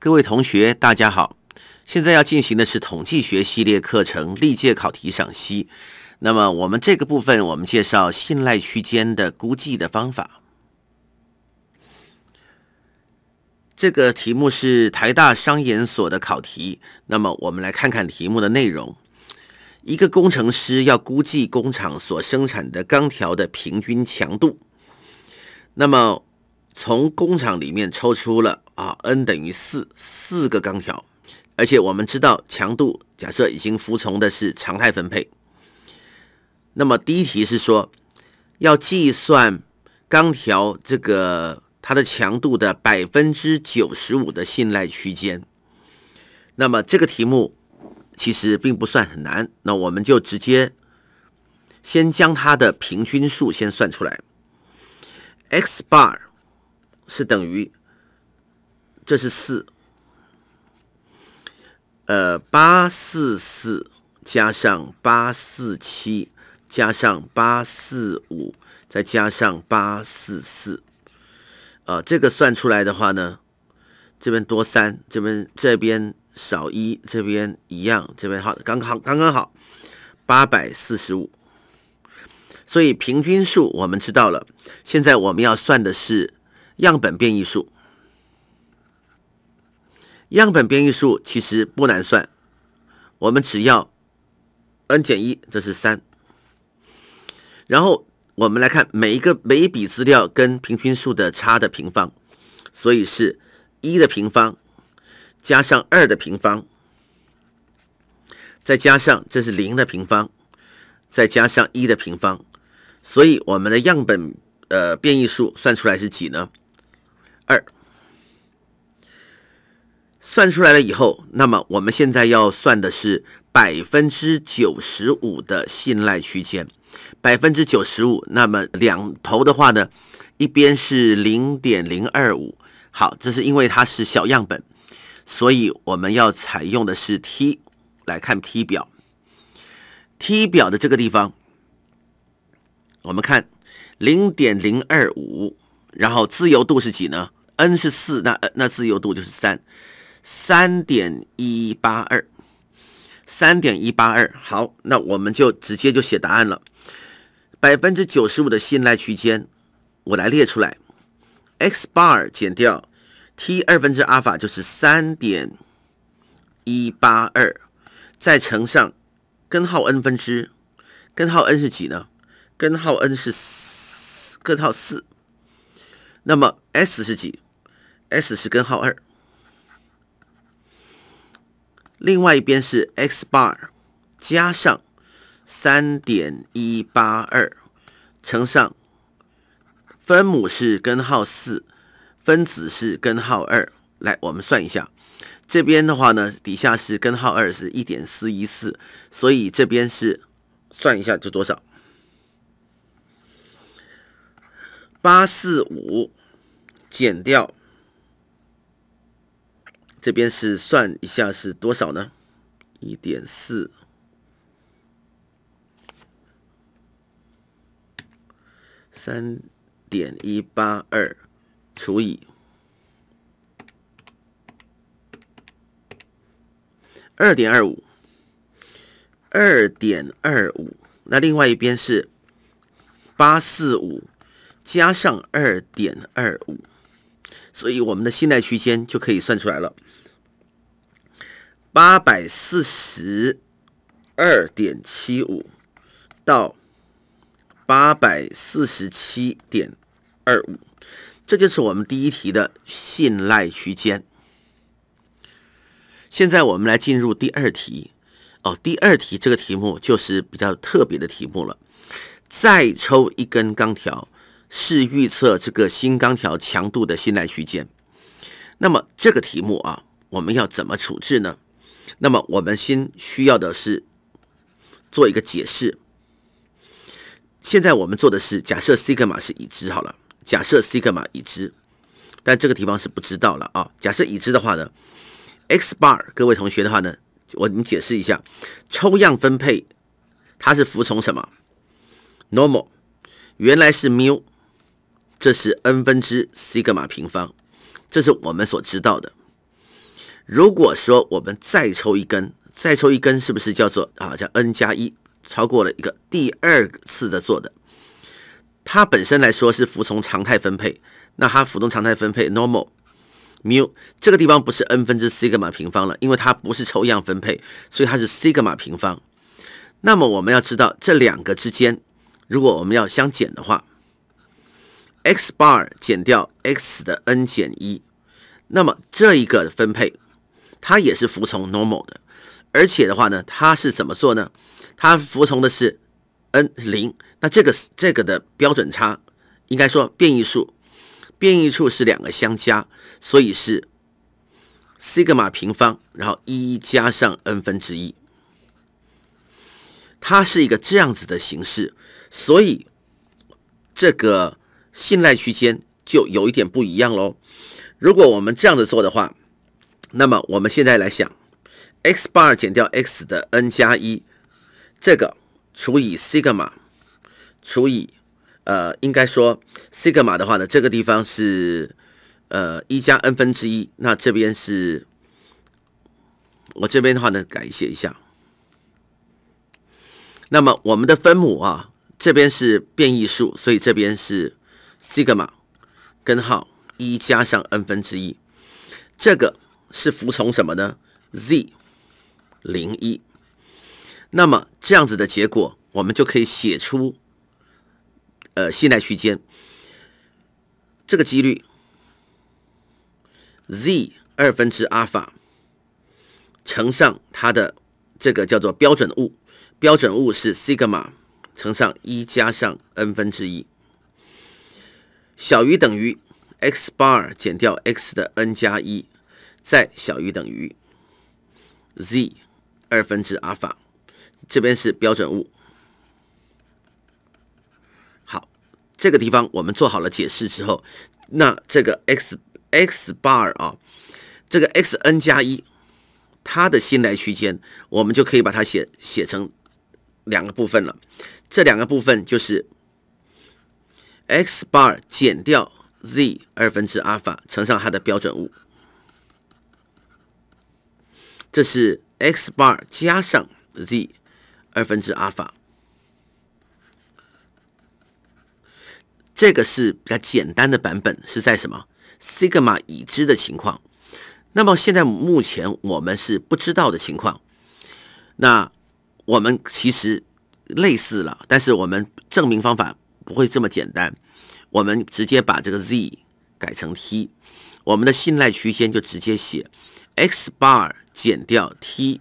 各位同学，大家好。现在要进行的是统计学系列课程历届考题赏析。那么，我们这个部分我们介绍信赖区间的估计的方法。这个题目是台大商研所的考题。那么，我们来看看题目的内容。一个工程师要估计工厂所生产的钢条的平均强度。那么，从工厂里面抽出了。啊，n 等于四，四个钢条，而且我们知道强度假设已经服从的是常态分配。那么第一题是说，要计算钢条这个它的强度的百分之九十五的信赖区间。那么这个题目其实并不算很难，那我们就直接先将它的平均数先算出来，x bar 是等于。这是四，呃，八四四加上八四七加上八四五再加上八四四，呃，这个算出来的话呢，这边多三，这边这边少一，这边一样，这边好，刚刚刚刚好，八百四十五。所以平均数我们知道了，现在我们要算的是样本变异数。样本变异数其实不难算，我们只要 n 减一，这是三。然后我们来看每一个每一笔资料跟平均数的差的平方，所以是一的平方加上二的平方，再加上这是零的平方，再加上一的平方，所以我们的样本呃变异数算出来是几呢？二。算出来了以后，那么我们现在要算的是百分之九十五的信赖区间，百分之九十五。那么两头的话呢，一边是零点零二五。好，这是因为它是小样本，所以我们要采用的是 t 来看 t 表。t 表的这个地方，我们看零点零二五，然后自由度是几呢？n 是四，那那自由度就是三。三点一八二，三点一八二。好，那我们就直接就写答案了。百分之九十五的信赖区间，我来列出来：x bar 减掉 t 二分之阿尔法就是三点一八二，再乘上根号 n 分之，根号 n 是几呢？根号 n 是根号四。那么 s 是几？s 是根号二。另外一边是 x bar 加上三点一八二乘上分母是根号四，分子是根号二。来，我们算一下，这边的话呢，底下是根号二，是一点四一四，所以这边是算一下就多少，八四五减掉。这边是算一下是多少呢？一点四三点一八二除以二点二五，二点二五。那另外一边是八四五加上二点二五，所以我们的信赖区间就可以算出来了。八百四十二点七五到八百四十七点二五，这就是我们第一题的信赖区间。现在我们来进入第二题哦。第二题这个题目就是比较特别的题目了。再抽一根钢条，是预测这个新钢条强度的信赖区间。那么这个题目啊，我们要怎么处置呢？那么我们先需要的是做一个解释。现在我们做的是假设西格玛是已知好了，假设西格玛已知，但这个地方是不知道了啊。假设已知的话呢，x bar 各位同学的话呢，我你解释一下，抽样分配它是服从什么？normal，原来是缪，这是 n 分之西格玛平方，这是我们所知道的。如果说我们再抽一根，再抽一根，是不是叫做啊，叫 n 加一，超过了一个第二次的做的，它本身来说是服从常态分配，那它服从常态分配 normal mu 这个地方不是 n 分之 sigma 平方了，因为它不是抽样分配，所以它是 sigma 平方。那么我们要知道这两个之间，如果我们要相减的话，x bar 减掉 x 的 n 减一，那么这一个分配。它也是服从 normal 的，而且的话呢，它是怎么做呢？它服从的是 n 零，那这个这个的标准差应该说变异数，变异数是两个相加，所以是 sigma 平方，然后一加上 n 分之一，它是一个这样子的形式，所以这个信赖区间就有一点不一样喽。如果我们这样子做的话。那么我们现在来想，x 八减掉 x 的 n 加一，这个除以西格玛，除以呃，应该说西格玛的话呢，这个地方是呃一加 n 分之一，那这边是，我这边的话呢改写一下，那么我们的分母啊，这边是变异数，所以这边是西格玛根号一加上 n 分之一，这个。是服从什么呢？Z 零一，那么这样子的结果，我们就可以写出呃信赖区间。这个几率 Z 二分之阿尔法乘上它的这个叫做标准物，标准物是西格玛乘上一加上 n 分之一，小于等于 x bar 减掉 x 的 n 加一。再小于等于 z 二分之阿尔法，这边是标准物。好，这个地方我们做好了解释之后，那这个 x x bar 啊，这个 x n 加一，它的信赖区间，我们就可以把它写写成两个部分了。这两个部分就是 x bar 减掉 z 二分之阿尔法乘上它的标准物。这是 x bar 加上 z 二分之阿尔法，这个是比较简单的版本，是在什么 sigma 已知的情况。那么现在目前我们是不知道的情况，那我们其实类似了，但是我们证明方法不会这么简单。我们直接把这个 z 改成 t，我们的信赖区间就直接写 x bar。减掉 t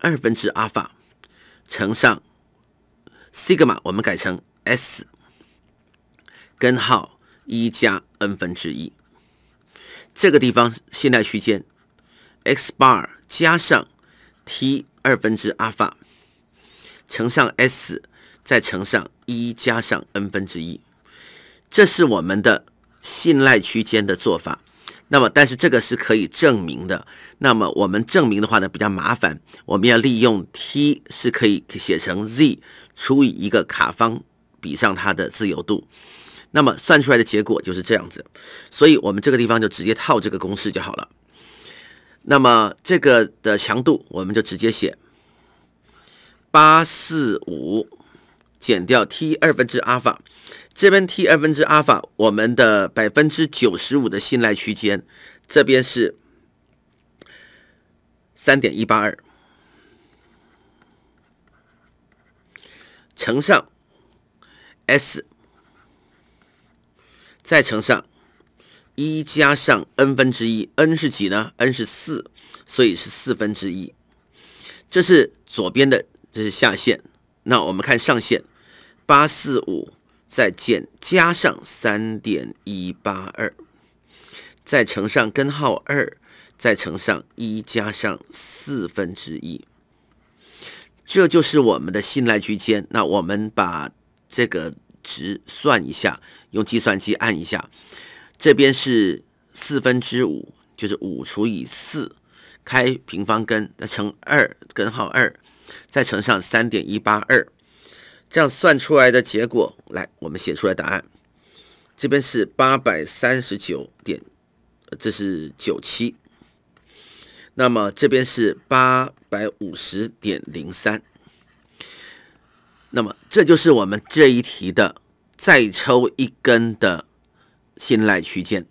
二分之阿尔法乘上西格玛，我们改成 s 根号一加 n 分之一。这个地方信赖区间 x bar 加上 t 二分之阿尔法乘上 s，再乘上一加上 n 分之一，这是我们的信赖区间的做法。那么，但是这个是可以证明的。那么我们证明的话呢，比较麻烦。我们要利用 t 是可以写成 z 除以一个卡方比上它的自由度。那么算出来的结果就是这样子。所以我们这个地方就直接套这个公式就好了。那么这个的强度我们就直接写八四五。减掉 t 二分之阿尔法，这边 t 二分之阿尔法，我们的百分之九十五的信赖区间，这边是三点一八二，乘上 s，再乘上一加上 n 分之一，n 是几呢？n 是四，所以是四分之一，这是左边的，这是下限。那我们看上限。八四五再减加上三点一八二，再乘上根号二，再乘上一加上四分之一，这就是我们的信赖区间。那我们把这个值算一下，用计算机按一下，这边是四分之五，就是五除以四，开平方根乘二根号二，再乘上三点一八二。这样算出来的结果，来，我们写出来答案。这边是八百三十九点，这是九七。那么这边是八百五十点零三。那么这就是我们这一题的再抽一根的信赖区间。